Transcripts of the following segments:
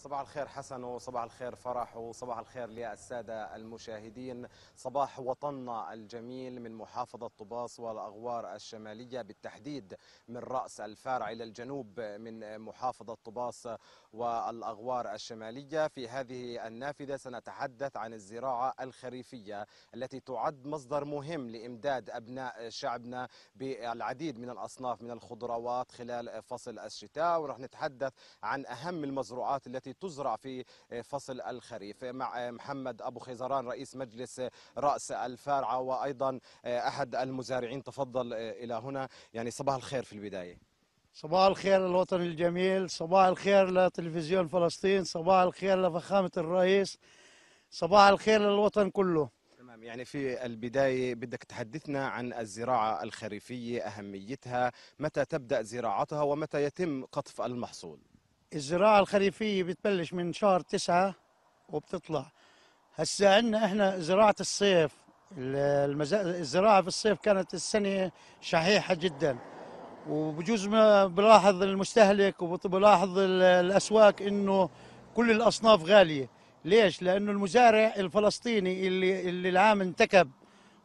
صباح الخير حسن وصباح الخير فرح وصباح الخير للسادة المشاهدين صباح وطننا الجميل من محافظة طباس والأغوار الشمالية بالتحديد من رأس الفارع إلى الجنوب من محافظة طباس والأغوار الشمالية في هذه النافذة سنتحدث عن الزراعة الخريفية التي تعد مصدر مهم لإمداد أبناء شعبنا بالعديد من الأصناف من الخضروات خلال فصل الشتاء ورح نتحدث عن أهم المزروعات التي التي تزرع في آه، فصل الخريف مع آه، محمد أبو خيزران رئيس مجلس آه، رأس الفارعة وأيضا أحد المزارعين تفضل إلى هنا يعني صباح الخير في البداية صباح الخير للوطن الجميل صباح الخير لتلفزيون فلسطين صباح الخير لفخامة الرئيس صباح الخير للوطن كله تمام يعني في البداية بدك تحدثنا عن الزراعة الخريفية أهميتها متى تبدأ زراعتها ومتى يتم قطف المحصول الزراعة الخريفية بتبلش من شهر تسعة وبتطلع هسا عندنا احنا زراعة الصيف المز... الزراعة في الصيف كانت السنة شحيحة جدا وبجوز ما بلاحظ المستهلك وبلاحظ الأسواق انه كل الأصناف غالية ليش؟ لأنه المزارع الفلسطيني اللي, اللي العام انتكب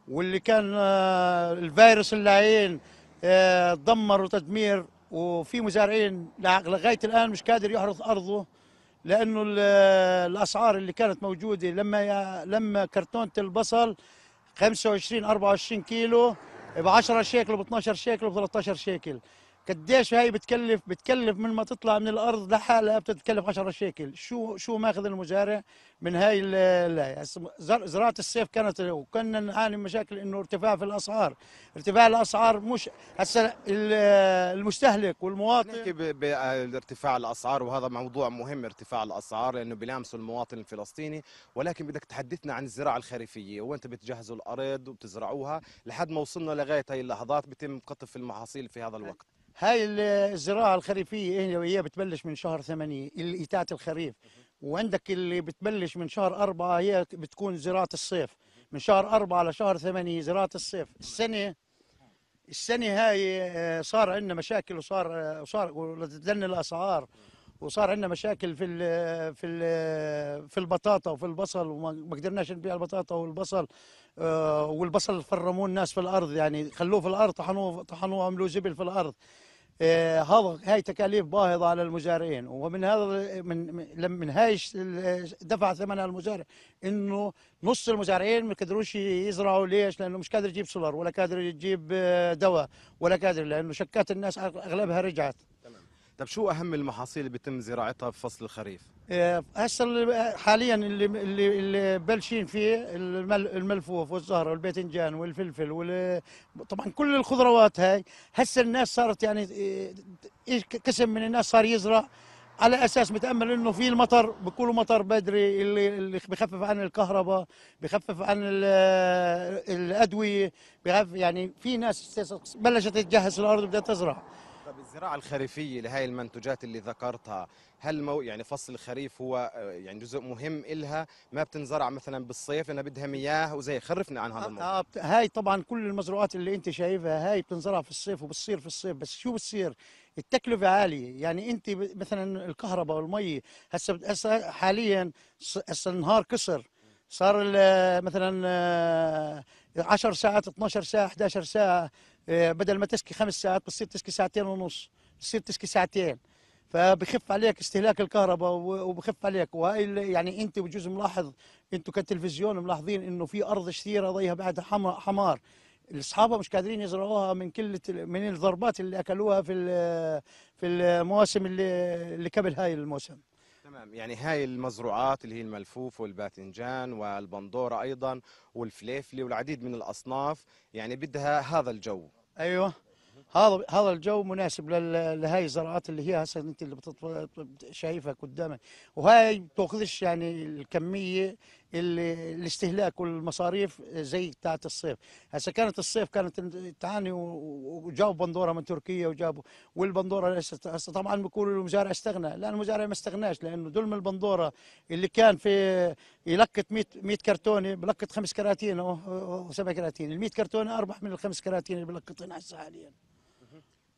واللي كان آه، الفيروس اللعين آه، دمر وتدمير وفي مزارعين لغايه الان مش قادر يحرث ارضه لانه الاسعار اللي كانت موجوده لما لما كرتونه البصل 25 24 كيلو ب 10 شيكل وب 12 شيكل وب 13 شيكل قديش هاي بتكلف بتكلف من ما تطلع من الارض لحالها بتتكلف 10 شيكل شو شو ماخذ المزارع من هاي لا زراعه الصيف كانت وكنا نعاني من مشاكل انه ارتفاع في الاسعار ارتفاع الاسعار مش هسه المستهلك والمواطن نحكي بارتفاع الاسعار وهذا موضوع مهم ارتفاع الاسعار لانه بيلامسوا المواطن الفلسطيني ولكن بدك تحدثنا عن الزراعه الخريفيه وانت بتجهزوا الارض وبتزرعوها لحد ما وصلنا لغايه هاي اللحظات بيتم قطف المحاصيل في هذا الوقت هاي الزراعه الخريفيه هي بتبلش من شهر اللي تاعت الخريف وعندك اللي بتبلش من شهر أربعة هي بتكون زراعه الصيف من شهر أربعة لشهر ثمانية زراعه الصيف السنه السنه هاي آه، صار عندنا مشاكل وصار آه، وصار وتدن الاسعار وصار عندنا مشاكل في الـ في الـ في البطاطا وفي البصل وما قدرناش نبيع البطاطا والبصل آه، والبصل فرموه الناس في الارض يعني خلوه في الارض طحنوه طحنوه عملوا زبل في الارض إيه، هذا هاي تكاليف باهظه على المزارعين ومن هذا من من هاي دفع ثمنها المزارع انه نص المزارعين ما قدروش يزرعوا ليش؟ لانه مش قادر يجيب سولار ولا قادر يجيب آه، دواء ولا قادر لانه شكات الناس اغلبها رجعت تمام طب شو اهم المحاصيل اللي بيتم زراعتها بفصل الخريف هسه إيه، حاليا اللي اللي, اللي بلشين فيه الملفوف والزهره والباذنجان والفلفل وطبعا طبعا كل الخضروات هاي هسه الناس صارت يعني إيه، قسم من الناس صار يزرع على اساس متامل انه في المطر بيقولوا مطر بدري اللي, اللي بخفف عن الكهرباء بخفف عن الادويه بخفف يعني في ناس بلشت تجهز الارض بدها تزرع طيب الزراعة الخريفية لهي المنتجات اللي ذكرتها هل مو يعني فصل الخريف هو آه، يعني جزء مهم إلها ما بتنزرع مثلا بالصيف انها بدها مياه وزي خرفنا عن هذا الموضوع آه هاي طبعا كل المزروعات اللي أنت شايفها هاي بتنزرع في الصيف وبتصير في الصيف بس شو بتصير التكلفة عالية يعني أنت مثلا الكهرباء والمي هسه حاليا هسه النهار كسر صار مثلا 10 آه، ساعات 12 ساعة 11 ساعة آه، بدل ما تسكي خمس ساعات بتصير تسكي ساعتين ونص بتصير تسكي ساعتين فبخف عليك استهلاك الكهرباء وبخف عليك وهي يعني انت بجوز ملاحظ انتم كتلفزيون ملاحظين انه في ارض كثيره ضيها بعد حمار اصحابها مش قادرين يزرعوها من كل من الضربات اللي اكلوها في في المواسم اللي, اللي قبل هاي الموسم تمام يعني هاي المزروعات اللي هي الملفوف والباذنجان والبندورة أيضا والفليفلي والعديد من الأصناف يعني بدها هذا الجو أيوة هذا هذا الجو مناسب لهي الزراعات اللي هي هسه انت اللي شايفها قدامك وهي بتاخذش يعني الكميه الاستهلاك والمصاريف زي بتاعت الصيف هسه كانت الصيف كانت تعاني وجابوا بندوره من تركيا وجابوا والبندوره هسه طبعا بيقولوا المزارع استغنى لا المزارع ما استغناش لانه دلم البندوره اللي كان في يلقط 100 100 كرتونه بلقط خمس كراتين وسبع كراتين ال 100 كرتونه اربح من الخمس كراتين اللي بلقطين هسه حاليا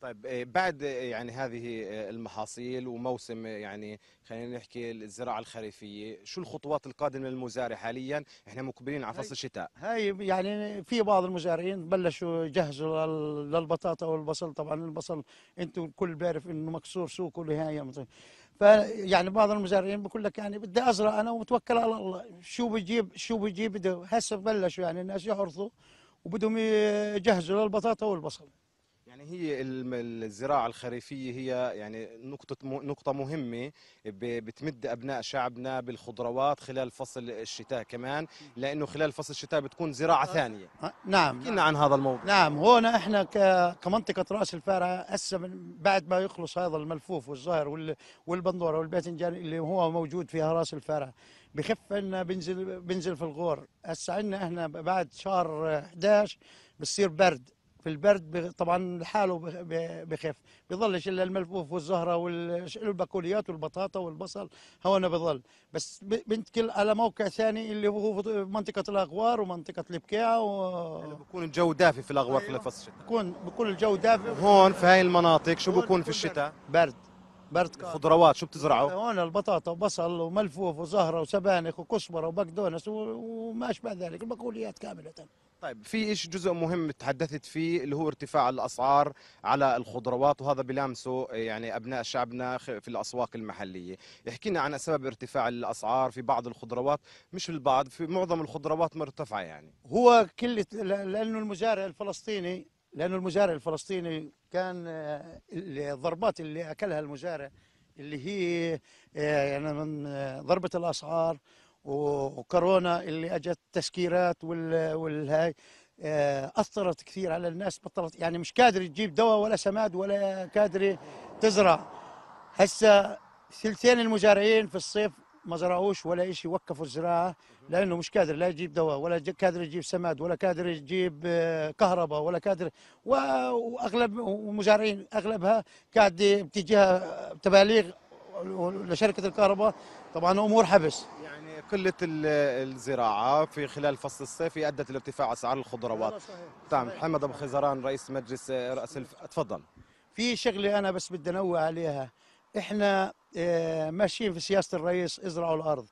طيب آه، بعد آه، يعني هذه آه، المحاصيل وموسم يعني خلينا نحكي الزراعه الخريفيه، شو الخطوات القادمه للمزارع حاليا؟ احنا مقبلين على فصل الشتاء. هاي يعني في بعض المزارعين بلشوا يجهزوا للبطاطا والبصل، طبعا البصل انتم الكل بيعرف انه مكسور سوقه نهائيا فيعني بعض المزارعين بقول لك يعني بدي ازرع انا وبتوكل على الله، شو بجيب شو بجيب بده هسه بلشوا يعني الناس يحرثوا وبدهم يجهزوا للبطاطا والبصل. يعني هي الزراعة الخريفية هي يعني نقطة نقطة مهمة بتمد أبناء شعبنا بالخضروات خلال فصل الشتاء كمان لأنه خلال فصل الشتاء بتكون زراعة آه. ثانية آه، نعم كنا عن هذا الموضوع نعم هون احنا كمنطقة رأس الفارة هسه بعد ما يخلص هذا الملفوف والزهر والبندورة والباذنجان اللي هو موجود فيها رأس الفارة بخف عنا بنزل بنزل في الغور هسه عندنا احنا بعد شهر 11 بصير برد في البرد طبعا لحاله بخف بيضلش الا الملفوف والزهره والبقوليات والبطاطا والبصل هون بظل بس بنتكل على موقع ثاني اللي هو منطقه الاغوار ومنطقه البكيعه و... يعني بكون الجو دافي في الاغوار في أيوة. فصل الشتاء بكون بكون الجو دافي هون في هاي المناطق شو بكون في الشتاء برد برد خضروات شو بتزرعوا؟ هون البطاطا وبصل وملفوف وزهره وسبانخ وكسبره وبقدونس وما اشبه ذلك البقوليات كامله طيب في إيش جزء مهم تحدثت فيه اللي هو ارتفاع الاسعار على الخضروات وهذا بلامسه يعني ابناء شعبنا في الاسواق المحليه، احكينا عن سبب ارتفاع الاسعار في بعض الخضروات مش في البعض في معظم الخضروات مرتفعه يعني. هو كل لانه المزارع الفلسطيني لانه المزارع الفلسطيني كان الضربات اللي اكلها المزارع اللي هي آه، يعني من آه، ضربه الاسعار وكورونا اللي اجت التسكيرات وال والهاي آه، اثرت كثير على الناس بطلت يعني مش قادر تجيب دواء ولا سماد ولا قادر تزرع هسه ثلثين المزارعين في الصيف ما زرعوش ولا شيء وقفوا الزراعه لانه مش قادر لا يجيب دواء ولا قادر يجيب سماد ولا قادر يجيب آه، كهرباء ولا قادر واغلب المزارعين اغلبها قاعده بتجيها تباليغ لشركه الكهرباء طبعا امور حبس يعني قله الزراعه في خلال فصل الصيف ادت لارتفاع اسعار الخضروات تمام نعم، محمد ابو خزران رئيس مجلس آه، راس الف... تفضل في شغله انا بس بدي انوه عليها احنا آه، ماشيين في سياسه الرئيس ازرعوا الارض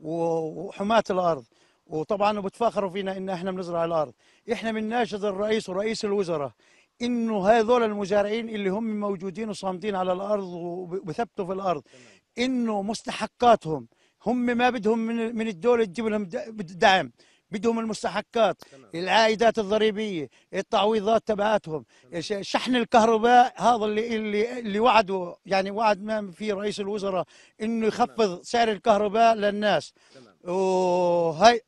وحماه الارض وطبعا بتفاخروا فينا ان احنا بنزرع الارض احنا من ناشد الرئيس ورئيس الوزراء انه هذول المزارعين اللي هم موجودين وصامدين على الارض وبثبتوا في الارض انه مستحقاتهم هم ما بدهم من من الدوله تجيب لهم دعم بدهم المستحقات العائدات الضريبيه التعويضات تبعاتهم شحن الكهرباء هذا اللي اللي اللي وعدوا يعني وعد ما في رئيس الوزراء انه يخفض سعر الكهرباء للناس وهي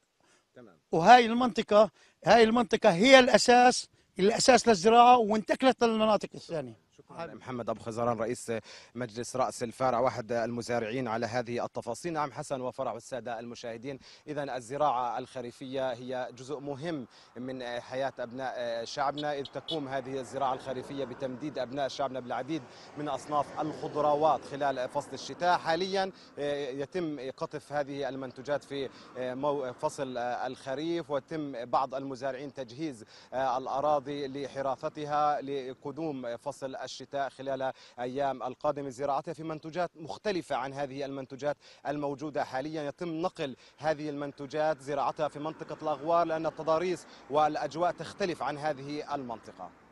وهاي المنطقه هاي المنطقه هي الاساس الاساس للزراعه وانتقلت للمناطق الثانيه شكرا محمد ابو خزران رئيس مجلس راس الفارع واحد المزارعين على هذه التفاصيل نعم حسن وفرع الساده المشاهدين اذا الزراعه الخريفيه هي جزء مهم من حياه ابناء شعبنا اذ تقوم هذه الزراعه الخريفيه بتمديد ابناء شعبنا بالعديد من اصناف الخضروات خلال فصل الشتاء حاليا آه، يتم قطف هذه المنتجات في آه، فصل آه، الخريف وتم بعض المزارعين تجهيز الاراضي لحراثتها لقدوم فصل الشتاء خلال أيام القادمة زراعتها في منتوجات مختلفة عن هذه المنتوجات الموجودة حاليا يتم نقل هذه المنتوجات زراعتها في منطقة الأغوار لأن التضاريس والأجواء تختلف عن هذه المنطقة